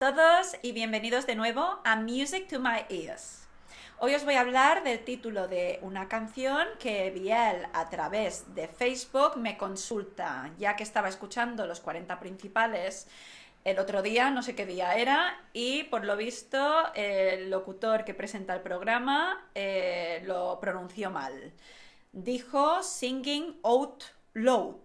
todos y bienvenidos de nuevo a Music to My Ears. Hoy os voy a hablar del título de una canción que Biel a través de Facebook me consulta, ya que estaba escuchando los 40 principales el otro día, no sé qué día era, y por lo visto el locutor que presenta el programa eh, lo pronunció mal. Dijo Singing Out Loud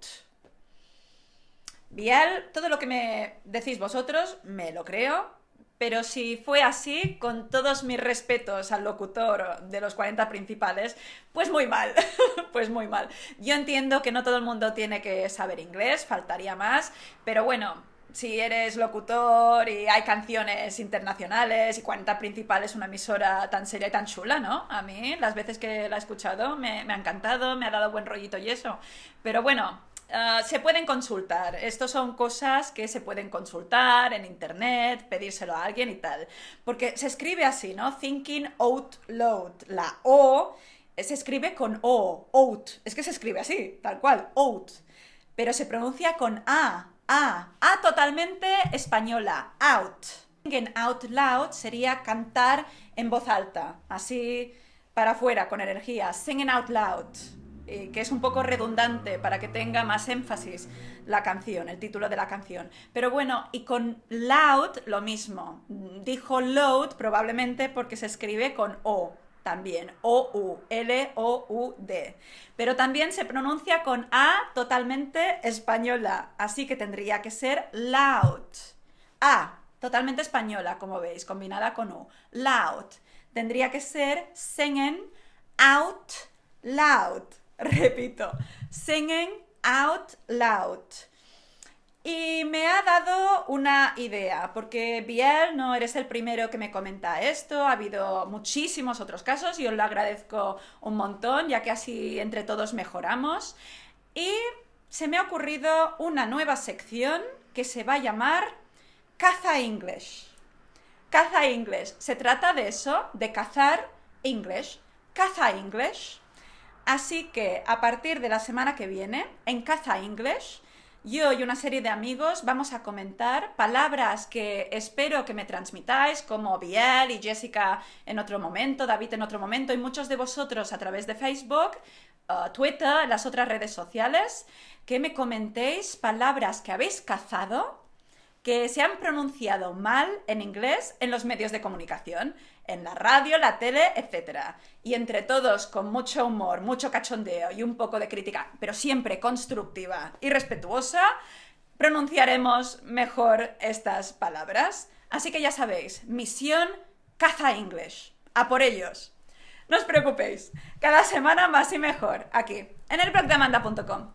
Vial, todo lo que me decís vosotros, me lo creo, pero si fue así, con todos mis respetos al locutor de los 40 principales, pues muy mal, pues muy mal. Yo entiendo que no todo el mundo tiene que saber inglés, faltaría más, pero bueno, si eres locutor y hay canciones internacionales y 40 principales, una emisora tan seria y tan chula, ¿no? A mí, las veces que la he escuchado, me, ha encantado, me ha dado buen rollito y eso. Pero bueno, Ah, se pueden consultar. Estos son cosas que se pueden consultar en internet, pedírselo a alguien y tal. Porque se escribe así, ¿no? Thinking out loud. La O se escribe con O, out. Es que se escribe así, tal cual, out. Pero se pronuncia con A, A. A totalmente española, out. Singing out loud sería cantar en voz alta, así para afuera, con energía. Singing out loud. Eh, que es un poco redundante para que tenga más énfasis la canción, el título de la canción. Pero bueno, y con loud lo mismo. Dijo LOUD probablemente porque se escribe con O también, O-U, L-O-U-D. Pero también se pronuncia con A totalmente española, así que tendría que ser loud. A, totalmente española, como veis, combinada con U. Loud. Tendría que ser sengen out loud repito, singing out loud. Y me ha dado una idea, porque Biel, no eres el primero que me comenta esto, ha habido muchísimos otros casos y os lo agradezco un montón, ya que así entre todos mejoramos. Y se me ha ocurrido una nueva sección que se va a llamar Caza English. Caza English, se trata de eso, de cazar English. Caza English. Así que a partir de la semana que viene, en Caza English, yo y una serie de amigos vamos a comentar palabras que espero que me transmitáis, como Biel y Jessica en otro momento, David en otro momento y muchos de vosotros a través de Facebook, uh, Twitter, las otras redes sociales, que me comentéis palabras que habéis cazado que se han pronunciado mal en inglés en los medios de comunicación, en la radio, la tele, etc. Y entre todos, con mucho humor, mucho cachondeo y un poco de crítica, pero siempre constructiva y respetuosa, pronunciaremos mejor estas palabras. Así que ya sabéis, misión caza English. A por ellos. No os preocupéis, cada semana más y mejor, aquí, en el blog